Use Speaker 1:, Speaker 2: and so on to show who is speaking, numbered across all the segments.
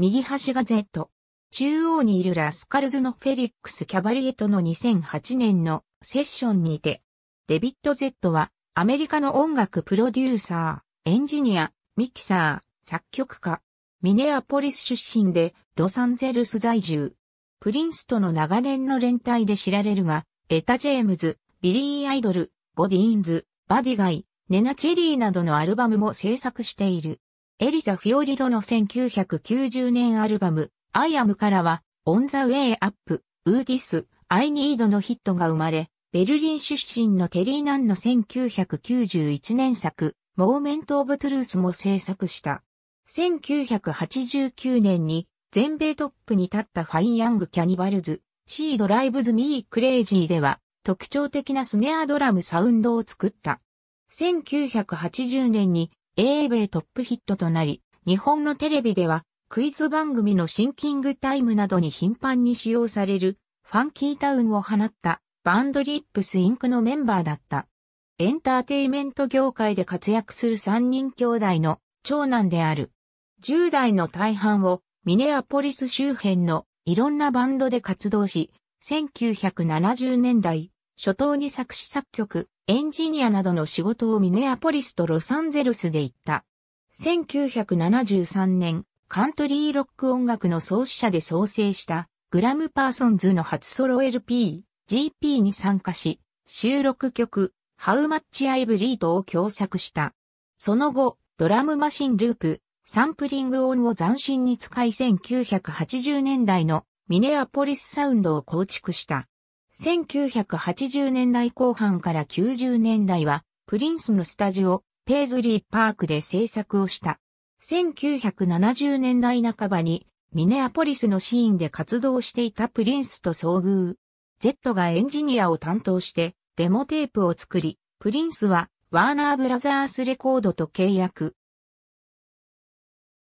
Speaker 1: 右端が Z。中央にいるラスカルズのフェリックス・キャバリエとの2008年のセッションにて、デビット・ゼットはアメリカの音楽プロデューサー、エンジニア、ミキサー、作曲家、ミネアポリス出身でロサンゼルス在住、プリンスとの長年の連帯で知られるが、エタ・ジェームズ、ビリー・アイドル、ボディーンズ、バディガイ、ネナ・チェリーなどのアルバムも制作している。エリザ・フィオリロの1990年アルバム、I am からは、On the Way Up, ーディス、ア i ニー Need のヒットが生まれ、ベルリン出身のテリー・ナンの1991年作、Moment of Truth も制作した。1989年に全米トップに立ったファイン・ヤング・キャニバルズ、シード・ライブズ・ミー・クレイジーでは、特徴的なスネアドラムサウンドを作った。1980年に英米トップヒットとなり、日本のテレビではクイズ番組のシンキングタイムなどに頻繁に使用されるファンキータウンを放ったバンドリップスインクのメンバーだった。エンターテイメント業界で活躍する3人兄弟の長男である。10代の大半をミネアポリス周辺のいろんなバンドで活動し、1970年代初頭に作詞作曲、エンジニアなどの仕事をミネアポリスとロサンゼルスで行った。1973年、カントリーロック音楽の創始者で創生したグラム・パーソンズの初ソロ LP、GP に参加し、収録曲、How Much I Bleed を共作した。その後、ドラムマシンループ、サンプリングオンを斬新に使い1980年代のミネアポリスサウンドを構築した。1980年代後半から90年代は、プリンスのスタジオ、ペイズリーパークで制作をした。1970年代半ばに、ミネアポリスのシーンで活動していたプリンスと遭遇。Z がエンジニアを担当して、デモテープを作り、プリンスは、ワーナーブラザースレコードと契約。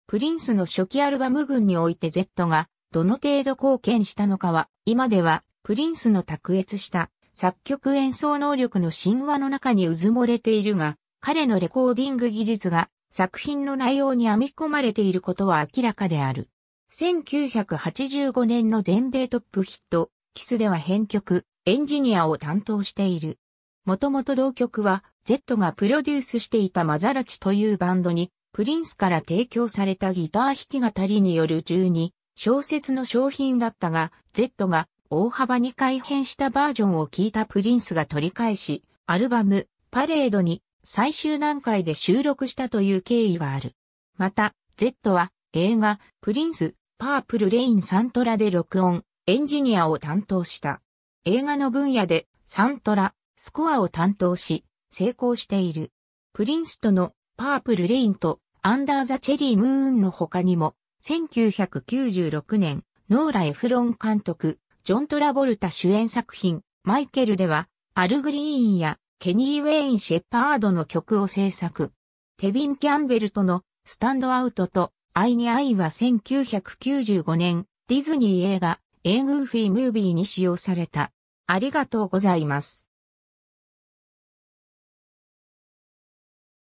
Speaker 1: プリンスの初期アルバム群において Z が、どの程度貢献したのかは、今ではプリンスの卓越した作曲演奏能力の神話の中にうずもれているが、彼のレコーディング技術が作品の内容に編み込まれていることは明らかである。1985年の全米トップヒット、キスでは編曲、エンジニアを担当している。もともと同曲は、Z がプロデュースしていたマザラチというバンドに、プリンスから提供されたギター弾き語りによる12小説の商品だったが、Z が大幅に改変したバージョンを聞いたプリンスが取り返し、アルバム、パレードに最終段階で収録したという経緯がある。また、Z は映画、プリンス、パープルレインサントラで録音、エンジニアを担当した。映画の分野でサントラ、スコアを担当し、成功している。プリンスとのパープルレインとアンダーザ・チェリー・ムーンの他にも、1996年、ノーラ・エフロン監督、ジョン・トラボルタ主演作品、マイケルでは、アル・グリーンやケニー・ウェイン・シェパードの曲を制作。テビン・キャンベルとのスタンドアウトと愛に愛は1995年ディズニー映画エーグーフィームービーに使用された。ありがとうございます。